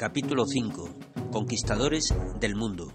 Capítulo 5. Conquistadores del mundo.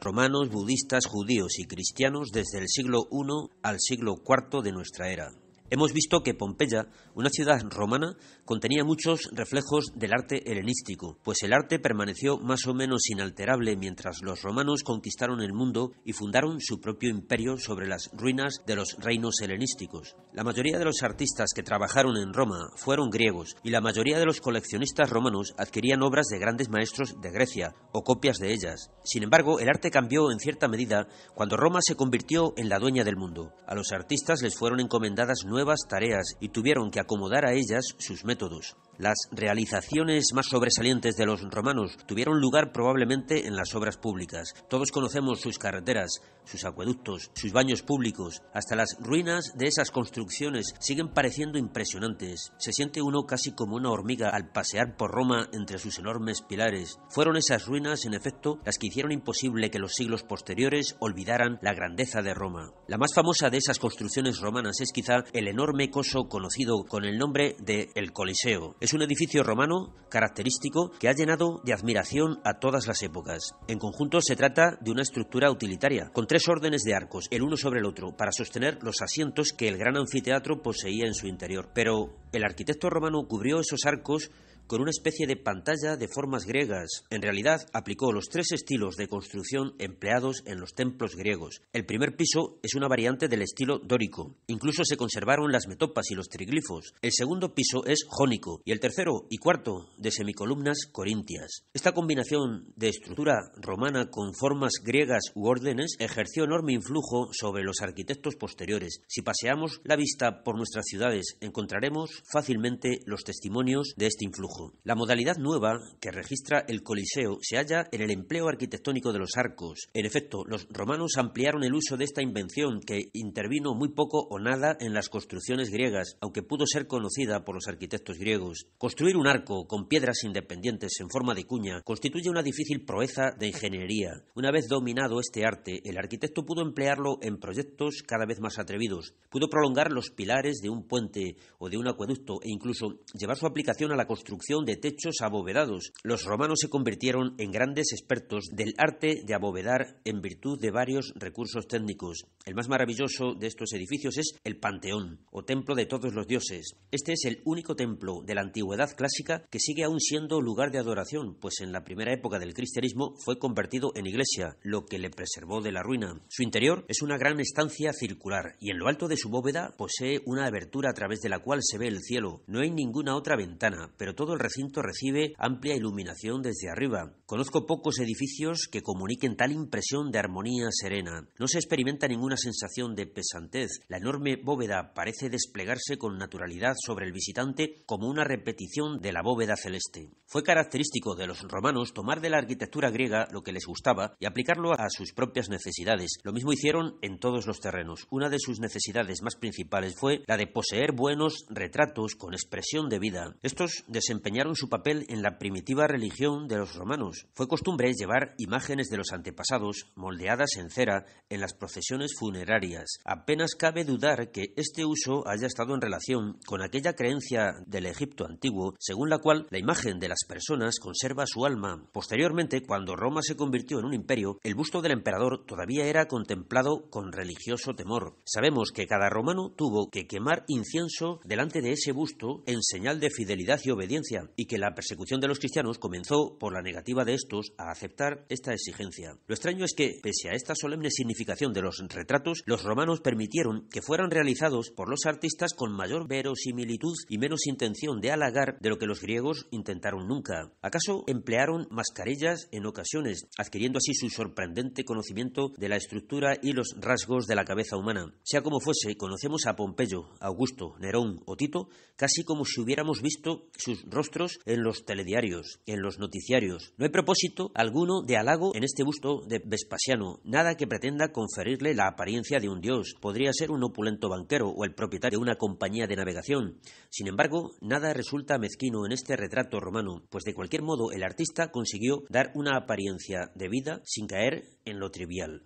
Romanos, budistas, judíos y cristianos desde el siglo I al siglo IV de nuestra era. Hemos visto que Pompeya, una ciudad romana, contenía muchos reflejos del arte helenístico, pues el arte permaneció más o menos inalterable mientras los romanos conquistaron el mundo y fundaron su propio imperio sobre las ruinas de los reinos helenísticos. La mayoría de los artistas que trabajaron en Roma fueron griegos y la mayoría de los coleccionistas romanos adquirían obras de grandes maestros de Grecia o copias de ellas. Sin embargo, el arte cambió en cierta medida cuando Roma se convirtió en la dueña del mundo. A los artistas les fueron encomendadas nuevas tareas y tuvieron que acomodar a ellas sus métodos. Las realizaciones más sobresalientes de los romanos tuvieron lugar probablemente en las obras públicas. Todos conocemos sus carreteras, sus acueductos, sus baños públicos. Hasta las ruinas de esas construcciones siguen pareciendo impresionantes. Se siente uno casi como una hormiga al pasear por Roma entre sus enormes pilares. Fueron esas ruinas, en efecto, las que hicieron imposible que los siglos posteriores olvidaran la grandeza de Roma. La más famosa de esas construcciones romanas es quizá el enorme coso conocido con el nombre de el Coliseo es un edificio romano característico que ha llenado de admiración a todas las épocas. En conjunto se trata de una estructura utilitaria, con tres órdenes de arcos, el uno sobre el otro, para sostener los asientos que el gran anfiteatro poseía en su interior. Pero el arquitecto romano cubrió esos arcos con una especie de pantalla de formas griegas. En realidad, aplicó los tres estilos de construcción empleados en los templos griegos. El primer piso es una variante del estilo dórico. Incluso se conservaron las metopas y los triglifos. El segundo piso es jónico y el tercero y cuarto de semicolumnas corintias. Esta combinación de estructura romana con formas griegas u órdenes ejerció enorme influjo sobre los arquitectos posteriores. Si paseamos la vista por nuestras ciudades, encontraremos fácilmente los testimonios de este influjo. La modalidad nueva que registra el Coliseo se halla en el empleo arquitectónico de los arcos. En efecto, los romanos ampliaron el uso de esta invención que intervino muy poco o nada en las construcciones griegas, aunque pudo ser conocida por los arquitectos griegos. Construir un arco con piedras independientes en forma de cuña constituye una difícil proeza de ingeniería. Una vez dominado este arte, el arquitecto pudo emplearlo en proyectos cada vez más atrevidos. Pudo prolongar los pilares de un puente o de un acueducto e incluso llevar su aplicación a la construcción de techos abovedados. Los romanos se convirtieron en grandes expertos del arte de abovedar en virtud de varios recursos técnicos. El más maravilloso de estos edificios es el Panteón, o Templo de todos los dioses. Este es el único templo de la antigüedad clásica que sigue aún siendo lugar de adoración, pues en la primera época del cristianismo fue convertido en iglesia, lo que le preservó de la ruina. Su interior es una gran estancia circular y en lo alto de su bóveda posee una abertura a través de la cual se ve el cielo. No hay ninguna otra ventana, pero todo el recinto recibe amplia iluminación desde arriba. Conozco pocos edificios que comuniquen tal impresión de armonía serena. No se experimenta ninguna sensación de pesantez. La enorme bóveda parece desplegarse con naturalidad sobre el visitante como una repetición de la bóveda celeste. Fue característico de los romanos tomar de la arquitectura griega lo que les gustaba y aplicarlo a sus propias necesidades. Lo mismo hicieron en todos los terrenos. Una de sus necesidades más principales fue la de poseer buenos retratos con expresión de vida. Estos desempeñaron su papel en la primitiva religión de los romanos. Fue costumbre llevar imágenes de los antepasados moldeadas en cera en las procesiones funerarias. Apenas cabe dudar que este uso haya estado en relación con aquella creencia del Egipto antiguo, según la cual la imagen de las personas conserva su alma. Posteriormente, cuando Roma se convirtió en un imperio, el busto del emperador todavía era contemplado con religioso temor. Sabemos que cada romano tuvo que quemar incienso delante de ese busto en señal de fidelidad y obediencia y que la persecución de los cristianos comenzó por la negativa de estos a aceptar esta exigencia. Lo extraño es que, pese a esta solemne significación de los retratos, los romanos permitieron que fueran realizados por los artistas con mayor verosimilitud y menos intención de halagar de lo que los griegos intentaron nunca. ¿Acaso emplearon mascarillas en ocasiones, adquiriendo así su sorprendente conocimiento de la estructura y los rasgos de la cabeza humana? Sea como fuese, conocemos a Pompeyo, Augusto, Nerón o Tito casi como si hubiéramos visto sus rostros en los telediarios, en los noticiarios. No hay propósito alguno de halago en este busto de Vespasiano, nada que pretenda conferirle la apariencia de un dios. Podría ser un opulento banquero o el propietario de una compañía de navegación. Sin embargo, nada resulta mezquino en este retrato romano, pues de cualquier modo el artista consiguió dar una apariencia de vida sin caer en lo trivial.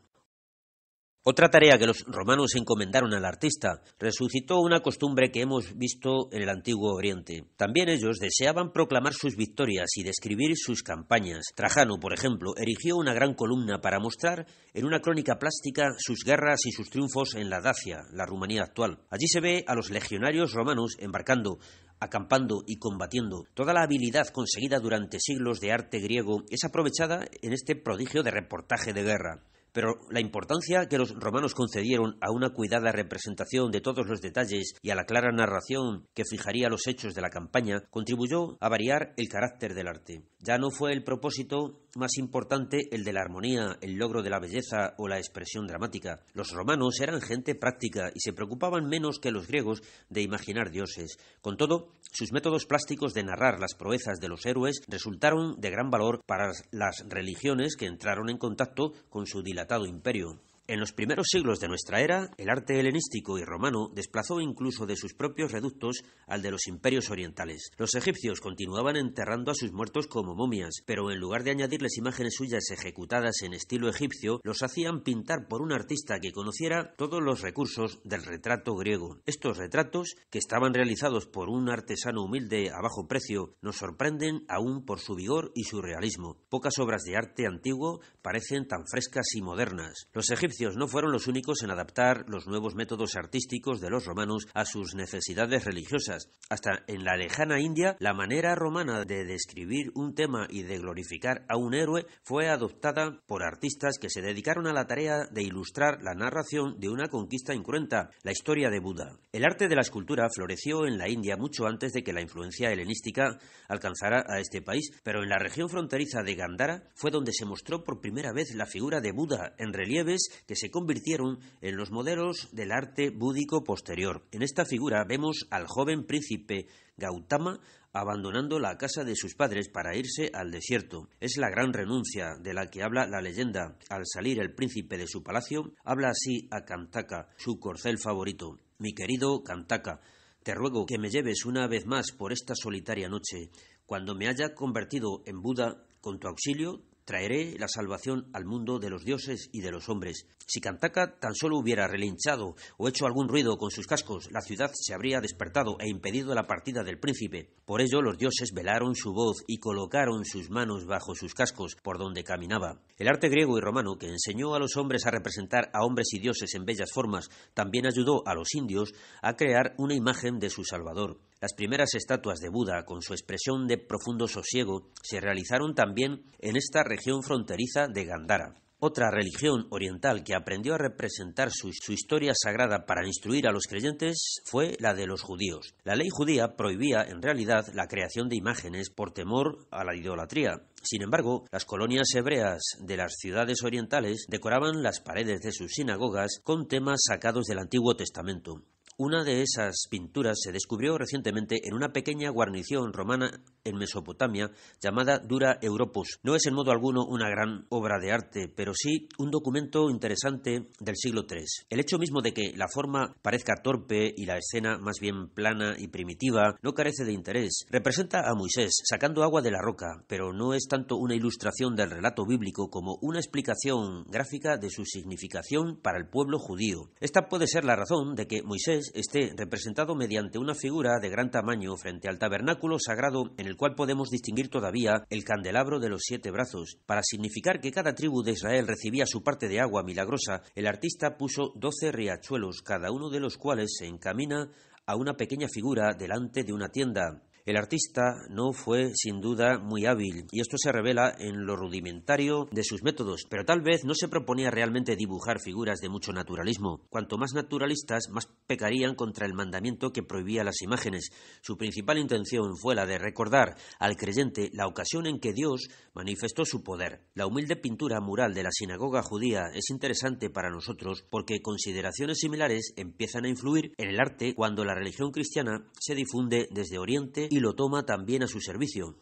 Otra tarea que los romanos encomendaron al artista resucitó una costumbre que hemos visto en el antiguo Oriente. También ellos deseaban proclamar sus victorias y describir sus campañas. Trajano, por ejemplo, erigió una gran columna para mostrar en una crónica plástica sus guerras y sus triunfos en la Dacia, la Rumanía actual. Allí se ve a los legionarios romanos embarcando acampando y combatiendo. Toda la habilidad conseguida durante siglos de arte griego es aprovechada en este prodigio de reportaje de guerra pero la importancia que los romanos concedieron a una cuidada representación de todos los detalles y a la clara narración que fijaría los hechos de la campaña contribuyó a variar el carácter del arte. Ya no fue el propósito más importante el de la armonía, el logro de la belleza o la expresión dramática. Los romanos eran gente práctica y se preocupaban menos que los griegos de imaginar dioses. Con todo, sus métodos plásticos de narrar las proezas de los héroes resultaron de gran valor para las religiones que entraron en contacto con su dilación dilatado imperio en los primeros siglos de nuestra era, el arte helenístico y romano desplazó incluso de sus propios reductos al de los imperios orientales. Los egipcios continuaban enterrando a sus muertos como momias, pero en lugar de añadirles imágenes suyas ejecutadas en estilo egipcio, los hacían pintar por un artista que conociera todos los recursos del retrato griego. Estos retratos, que estaban realizados por un artesano humilde a bajo precio, nos sorprenden aún por su vigor y su realismo. Pocas obras de arte antiguo parecen tan frescas y modernas. Los no fueron los únicos en adaptar los nuevos métodos artísticos de los romanos a sus necesidades religiosas. Hasta en la lejana India, la manera romana de describir un tema y de glorificar a un héroe fue adoptada por artistas que se dedicaron a la tarea de ilustrar la narración de una conquista incruenta, la historia de Buda. El arte de la escultura floreció en la India mucho antes de que la influencia helenística alcanzara a este país, pero en la región fronteriza de Gandhara fue donde se mostró por primera vez la figura de Buda en relieves que se convirtieron en los modelos del arte búdico posterior. En esta figura vemos al joven príncipe Gautama abandonando la casa de sus padres para irse al desierto. Es la gran renuncia de la que habla la leyenda. Al salir el príncipe de su palacio, habla así a Kantaka, su corcel favorito. Mi querido Kantaka, te ruego que me lleves una vez más por esta solitaria noche. Cuando me haya convertido en Buda, con tu auxilio Traeré la salvación al mundo de los dioses y de los hombres. Si Cantaca tan solo hubiera relinchado o hecho algún ruido con sus cascos, la ciudad se habría despertado e impedido la partida del príncipe. Por ello los dioses velaron su voz y colocaron sus manos bajo sus cascos por donde caminaba. El arte griego y romano, que enseñó a los hombres a representar a hombres y dioses en bellas formas, también ayudó a los indios a crear una imagen de su Salvador. Las primeras estatuas de Buda, con su expresión de profundo sosiego, se realizaron también en esta región fronteriza de Gandhara. Otra religión oriental que aprendió a representar su, historia sagrada para instruir a los creyentes fue la de los judíos. La ley judía prohibía en realidad la creación de imágenes por temor a la idolatría. Sin embargo, las colonias hebreas de las ciudades orientales decoraban las paredes de sus sinagogas con temas sacados del Antiguo Testamento. Una de esas pinturas se descubrió recientemente en una pequeña guarnición romana en Mesopotamia llamada Dura Europus. No es en modo alguno una gran obra de arte, pero sí un documento interesante del siglo III. El hecho mismo de que la forma parezca torpe y la escena más bien plana y primitiva no carece de interés. Representa a Moisés sacando agua de la roca, pero no es tanto una ilustración del relato bíblico como una explicación gráfica de su significación para el pueblo judío. Esta puede ser la razón de que Moisés esté representado mediante una figura de gran tamaño frente al tabernáculo sagrado en el cual podemos distinguir todavía el candelabro de los siete brazos. Para significar que cada tribu de Israel recibía su parte de agua milagrosa, el artista puso doce riachuelos, cada uno de los cuales se encamina a una pequeña figura delante de una tienda. El artista no fue sin duda muy hábil y esto se revela en lo rudimentario de sus métodos, pero tal vez no se proponía realmente dibujar figuras de mucho naturalismo. Cuanto más naturalistas, más pecarían contra el mandamiento que prohibía las imágenes. Su principal intención fue la de recordar al creyente la ocasión en que Dios manifestó su poder. La humilde pintura mural de la sinagoga judía es interesante para nosotros porque consideraciones similares empiezan a influir en el arte cuando la religión cristiana se difunde desde Oriente y y lo toma también a su servicio.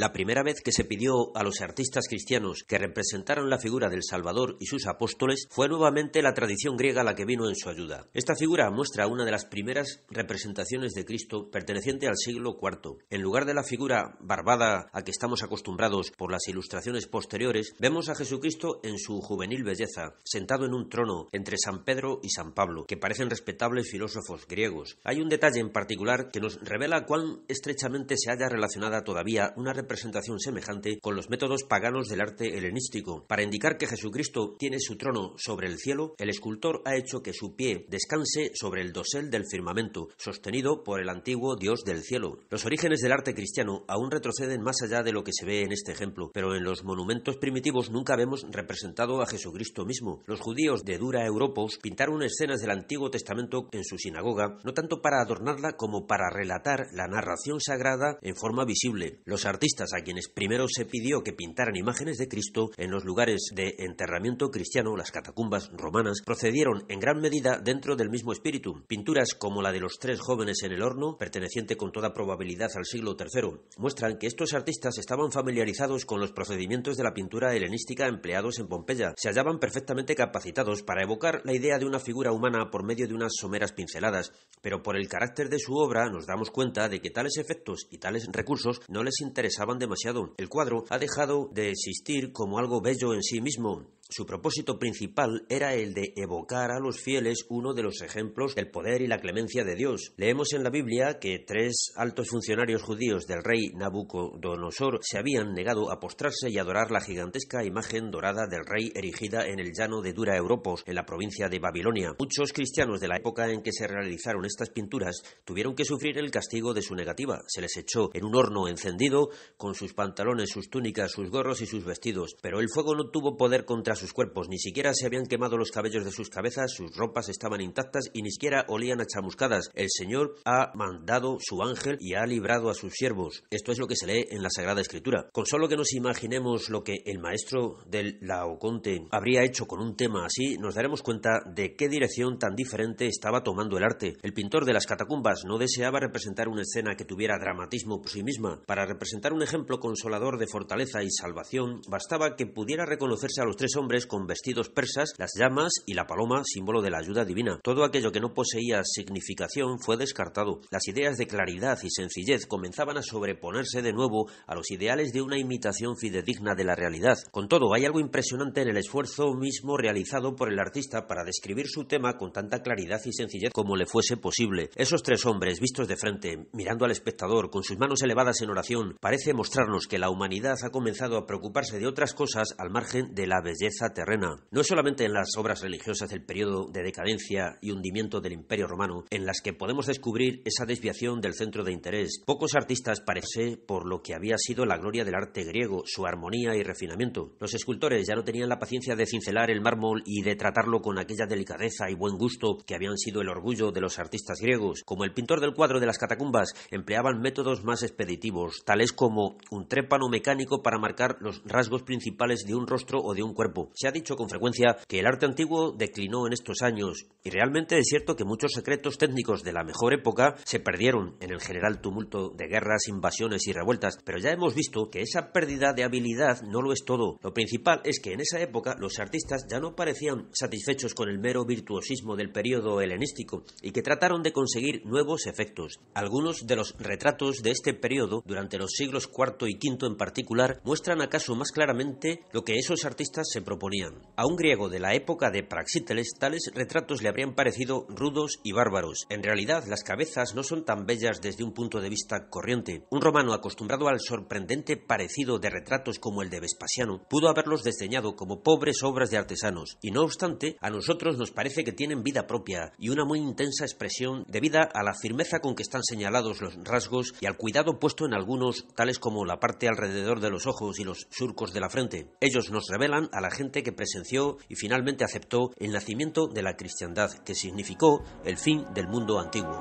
La primera vez que se pidió a los artistas cristianos que representaran la figura del Salvador y sus apóstoles fue nuevamente la tradición griega la que vino en su ayuda. Esta figura muestra una de las primeras representaciones de Cristo perteneciente al siglo IV. En lugar de la figura barbada a que estamos acostumbrados por las ilustraciones posteriores, vemos a Jesucristo en su juvenil belleza, sentado en un trono entre San Pedro y San Pablo, que parecen respetables filósofos griegos. Hay un detalle en particular que nos revela cuán estrechamente se haya relacionada todavía una representación representación semejante con los métodos paganos del arte helenístico. Para indicar que Jesucristo tiene su trono sobre el cielo, el escultor ha hecho que su pie descanse sobre el dosel del firmamento, sostenido por el antiguo Dios del cielo. Los orígenes del arte cristiano aún retroceden más allá de lo que se ve en este ejemplo, pero en los monumentos primitivos nunca vemos representado a Jesucristo mismo. Los judíos de dura Europos pintaron escenas del Antiguo Testamento en su sinagoga, no tanto para adornarla como para relatar la narración sagrada en forma visible. Los artistas a quienes primero se pidió que pintaran imágenes de Cristo en los lugares de enterramiento cristiano, las catacumbas romanas, procedieron en gran medida dentro del mismo espíritu. Pinturas como la de los tres jóvenes en el horno, perteneciente con toda probabilidad al siglo III, muestran que estos artistas estaban familiarizados con los procedimientos de la pintura helenística empleados en Pompeya. Se hallaban perfectamente capacitados para evocar la idea de una figura humana por medio de unas someras pinceladas, pero por el carácter de su obra nos damos cuenta de que tales efectos y tales recursos no les interesan demasiado. El cuadro ha dejado de existir como algo bello en sí mismo. Su propósito principal era el de evocar a los fieles uno de los ejemplos del poder y la clemencia de Dios. Leemos en la Biblia que tres altos funcionarios judíos del rey Nabucodonosor se habían negado a postrarse y adorar la gigantesca imagen dorada del rey erigida en el llano de Dura Europos, en la provincia de Babilonia. Muchos cristianos de la época en que se realizaron estas pinturas tuvieron que sufrir el castigo de su negativa. Se les echó en un horno encendido con sus pantalones, sus túnicas, sus gorros y sus vestidos, pero el fuego no tuvo poder contra sus cuerpos, ni siquiera se habían quemado los cabellos de sus cabezas, sus ropas estaban intactas y ni siquiera olían a chamuscadas. El Señor ha mandado su ángel y ha librado a sus siervos. Esto es lo que se lee en la Sagrada Escritura. Con solo que nos imaginemos lo que el maestro del Laoconte habría hecho con un tema así, nos daremos cuenta de qué dirección tan diferente estaba tomando el arte. El pintor de las catacumbas no deseaba representar una escena que tuviera dramatismo por sí misma. Para representar un ejemplo consolador de fortaleza y salvación, bastaba que pudiera reconocerse a los tres hombres con vestidos persas, las llamas y la paloma, símbolo de la ayuda divina. Todo aquello que no poseía significación fue descartado. Las ideas de claridad y sencillez comenzaban a sobreponerse de nuevo a los ideales de una imitación fidedigna de la realidad. Con todo, hay algo impresionante en el esfuerzo mismo realizado por el artista para describir su tema con tanta claridad y sencillez como le fuese posible. Esos tres hombres, vistos de frente, mirando al espectador, con sus manos elevadas en oración, parece mostrarnos que la humanidad ha comenzado a preocuparse de otras cosas al margen de la belleza terrena, no solamente en las obras religiosas del periodo de decadencia y hundimiento del Imperio Romano, en las que podemos descubrir esa desviación del centro de interés. Pocos artistas parece por lo que había sido la gloria del arte griego, su armonía y refinamiento. Los escultores ya no tenían la paciencia de cincelar el mármol y de tratarlo con aquella delicadeza y buen gusto que habían sido el orgullo de los artistas griegos. Como el pintor del cuadro de las catacumbas, empleaban métodos más expeditivos, tales como un trépano mecánico para marcar los rasgos principales de un rostro o de un cuerpo se ha dicho con frecuencia que el arte antiguo declinó en estos años y realmente es cierto que muchos secretos técnicos de la mejor época se perdieron en el general tumulto de guerras, invasiones y revueltas, pero ya hemos visto que esa pérdida de habilidad no lo es todo. Lo principal es que en esa época los artistas ya no parecían satisfechos con el mero virtuosismo del periodo helenístico y que trataron de conseguir nuevos efectos. Algunos de los retratos de este periodo, durante los siglos IV y V en particular, muestran acaso más claramente lo que esos artistas se proponían. A un griego de la época de Praxíteles tales retratos le habrían parecido rudos y bárbaros. En realidad las cabezas no son tan bellas desde un punto de vista corriente. Un romano acostumbrado al sorprendente parecido de retratos como el de Vespasiano pudo haberlos desdeñado como pobres obras de artesanos, y no obstante, a nosotros nos parece que tienen vida propia y una muy intensa expresión debido a la firmeza con que están señalados los rasgos y al cuidado puesto en algunos, tales como la parte alrededor de los ojos y los surcos de la frente. Ellos nos revelan a la gente que presenció y finalmente aceptó el nacimiento de la cristiandad, que significó el fin del mundo antiguo.